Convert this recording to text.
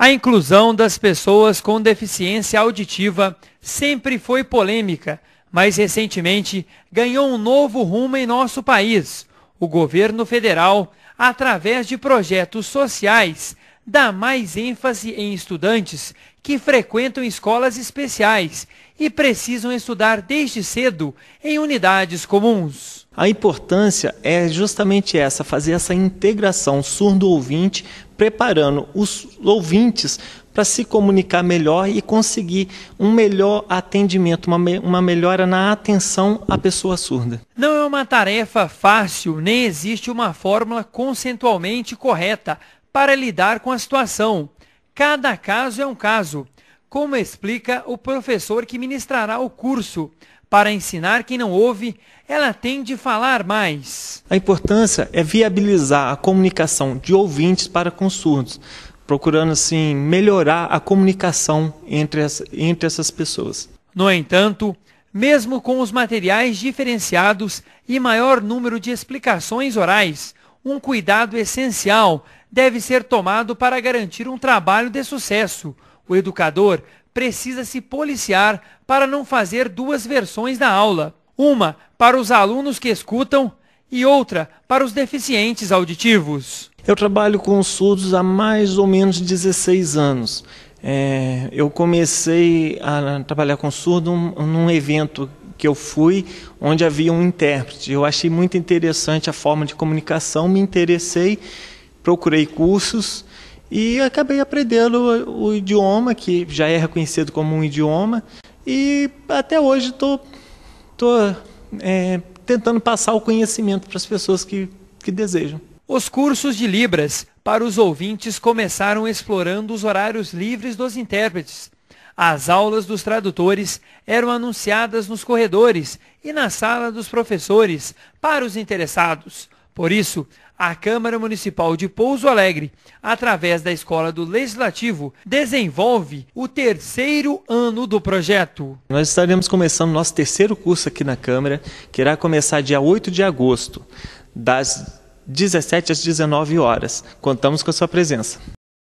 A inclusão das pessoas com deficiência auditiva sempre foi polêmica, mas recentemente ganhou um novo rumo em nosso país. O governo federal, através de projetos sociais, dá mais ênfase em estudantes que frequentam escolas especiais e precisam estudar desde cedo em unidades comuns. A importância é justamente essa, fazer essa integração surdo-ouvinte, preparando os ouvintes para se comunicar melhor e conseguir um melhor atendimento, uma, me uma melhora na atenção à pessoa surda. Não é uma tarefa fácil, nem existe uma fórmula consensualmente correta para lidar com a situação. Cada caso é um caso, como explica o professor que ministrará o curso. Para ensinar quem não ouve, ela tem de falar mais. A importância é viabilizar a comunicação de ouvintes para com surdos, procurando assim melhorar a comunicação entre, as, entre essas pessoas. No entanto, mesmo com os materiais diferenciados e maior número de explicações orais, um cuidado essencial deve ser tomado para garantir um trabalho de sucesso. O educador precisa se policiar para não fazer duas versões da aula: uma para os alunos que escutam e outra para os deficientes auditivos. Eu trabalho com surdos há mais ou menos 16 anos. É, eu comecei a trabalhar com surdo num, num evento que eu fui, onde havia um intérprete. Eu achei muito interessante a forma de comunicação, me interessei, procurei cursos e acabei aprendendo o, idioma, que já é reconhecido como um idioma, e até hoje estou tô, tô é, tentando passar o conhecimento para as pessoas que, que desejam. Os cursos de Libras para os ouvintes começaram explorando os horários livres dos intérpretes. As aulas dos tradutores eram anunciadas nos corredores e na sala dos professores para os interessados. Por isso, a Câmara Municipal de Pouso Alegre, através da Escola do Legislativo, desenvolve o terceiro ano do projeto. Nós estaremos começando nosso terceiro curso aqui na Câmara, que irá começar dia 8 de agosto, das 17 às 19 horas. Contamos com a sua presença.